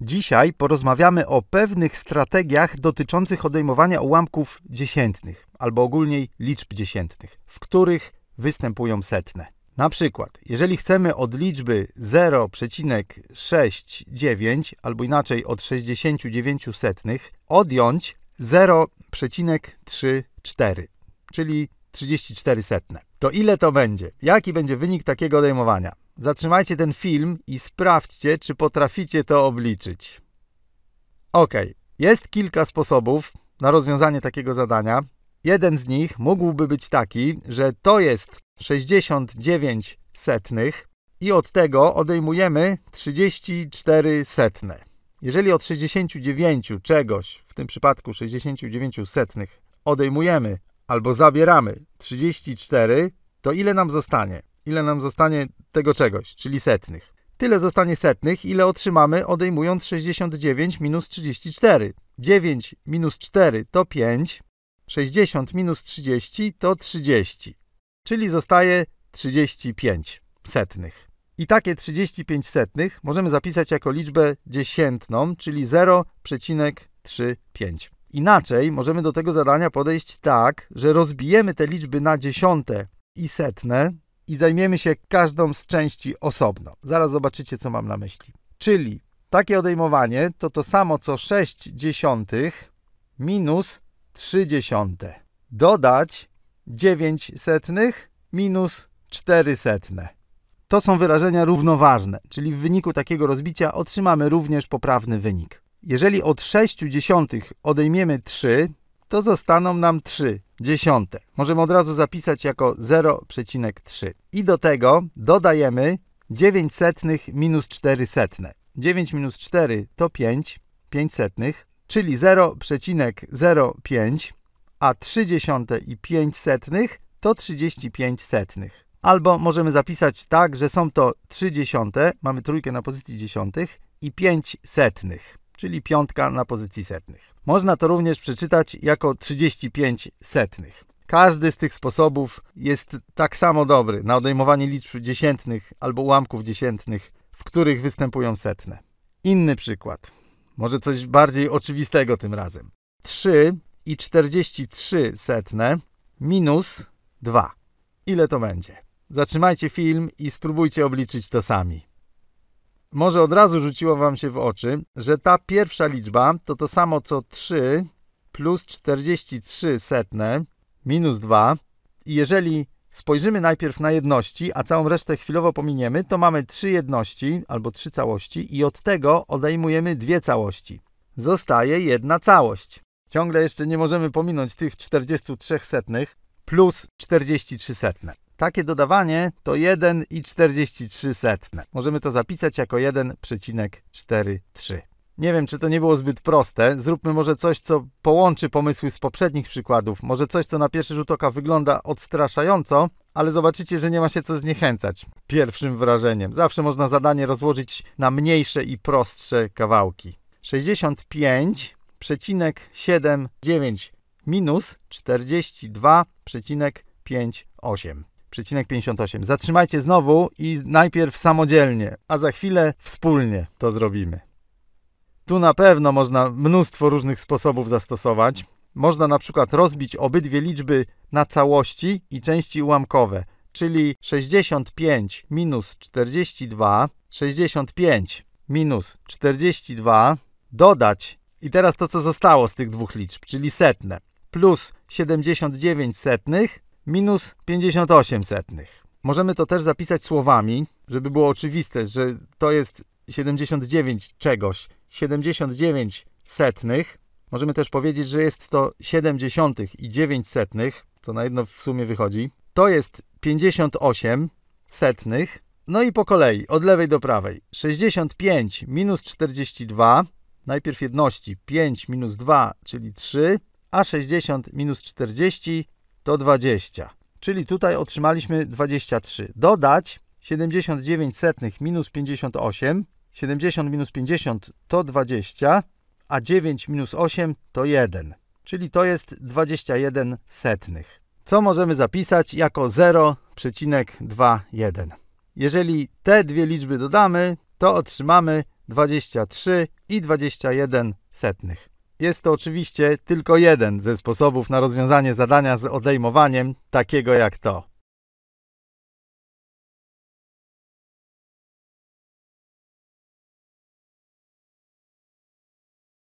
Dzisiaj porozmawiamy o pewnych strategiach dotyczących odejmowania ułamków dziesiętnych, albo ogólnie liczb dziesiętnych, w których występują setne. Na przykład, jeżeli chcemy od liczby 0,69 albo inaczej od 69 setnych odjąć 0,34, czyli 34 setne, to ile to będzie? Jaki będzie wynik takiego odejmowania? Zatrzymajcie ten film i sprawdźcie, czy potraficie to obliczyć. Ok, jest kilka sposobów na rozwiązanie takiego zadania. Jeden z nich mógłby być taki, że to jest 69 setnych i od tego odejmujemy 34 setne. Jeżeli od 69 czegoś, w tym przypadku 69 setnych, odejmujemy albo zabieramy 34, to ile nam zostanie? ile nam zostanie tego czegoś, czyli setnych. Tyle zostanie setnych, ile otrzymamy odejmując 69 minus 34. 9 minus 4 to 5, 60 minus 30 to 30, czyli zostaje 35 setnych. I takie 35 setnych możemy zapisać jako liczbę dziesiętną, czyli 0,35. Inaczej możemy do tego zadania podejść tak, że rozbijemy te liczby na dziesiąte i setne, i zajmiemy się każdą z części osobno. Zaraz zobaczycie, co mam na myśli. Czyli takie odejmowanie to to samo co 6 dziesiątych minus 3 dziesiąte. Dodać 9 setnych minus 4 setne. To są wyrażenia równoważne, czyli w wyniku takiego rozbicia otrzymamy również poprawny wynik. Jeżeli od 6 dziesiątych odejmiemy 3, to zostaną nam 3 dziesiąte. Możemy od razu zapisać jako 0,3. I do tego dodajemy 9 setnych minus 4 setne. 9 minus 4 to 5, 5 setnych, czyli 0,05, a 3 dziesiąte i 5 setnych to 35 setnych. Albo możemy zapisać tak, że są to 3 dziesiąte, mamy trójkę na pozycji dziesiątych i 5 setnych czyli piątka na pozycji setnych. Można to również przeczytać jako 35 setnych. Każdy z tych sposobów jest tak samo dobry na odejmowanie liczb dziesiętnych albo ułamków dziesiętnych, w których występują setne. Inny przykład. Może coś bardziej oczywistego tym razem. 3 i 43 setne minus 2. Ile to będzie? Zatrzymajcie film i spróbujcie obliczyć to sami może od razu rzuciło Wam się w oczy, że ta pierwsza liczba to to samo co 3 plus 43 setne minus 2. I jeżeli spojrzymy najpierw na jedności, a całą resztę chwilowo pominiemy, to mamy 3 jedności albo 3 całości i od tego odejmujemy dwie całości. Zostaje jedna całość. Ciągle jeszcze nie możemy pominąć tych 43 setnych plus 43 setne. Takie dodawanie to 1,43. Możemy to zapisać jako 1,43. Nie wiem, czy to nie było zbyt proste. Zróbmy może coś, co połączy pomysły z poprzednich przykładów. Może coś, co na pierwszy rzut oka wygląda odstraszająco, ale zobaczycie, że nie ma się co zniechęcać pierwszym wrażeniem. Zawsze można zadanie rozłożyć na mniejsze i prostsze kawałki. 65,79 minus 42,58. Przecinek Zatrzymajcie znowu i najpierw samodzielnie, a za chwilę wspólnie to zrobimy. Tu na pewno można mnóstwo różnych sposobów zastosować. Można na przykład rozbić obydwie liczby na całości i części ułamkowe, czyli 65 minus 42, 65 minus 42, dodać i teraz to, co zostało z tych dwóch liczb, czyli setne, plus 79 setnych minus 58 setnych. Możemy to też zapisać słowami, żeby było oczywiste, że to jest 79 czegoś, 79 setnych. Możemy też powiedzieć, że jest to 70 i 9 setnych, co na jedno w sumie wychodzi. To jest 58 setnych. No i po kolei, od lewej do prawej. 65 minus 42, najpierw jedności, 5 minus 2, czyli 3, a 60 minus 40 to 20. Czyli tutaj otrzymaliśmy 23. Dodać 79 setnych minus 58. 70 minus 50 to 20, a 9 minus 8 to 1. Czyli to jest 21 setnych. Co możemy zapisać jako 0,21. Jeżeli te dwie liczby dodamy, to otrzymamy 23 i 21 setnych. Jest to oczywiście tylko jeden ze sposobów na rozwiązanie zadania z odejmowaniem, takiego jak to.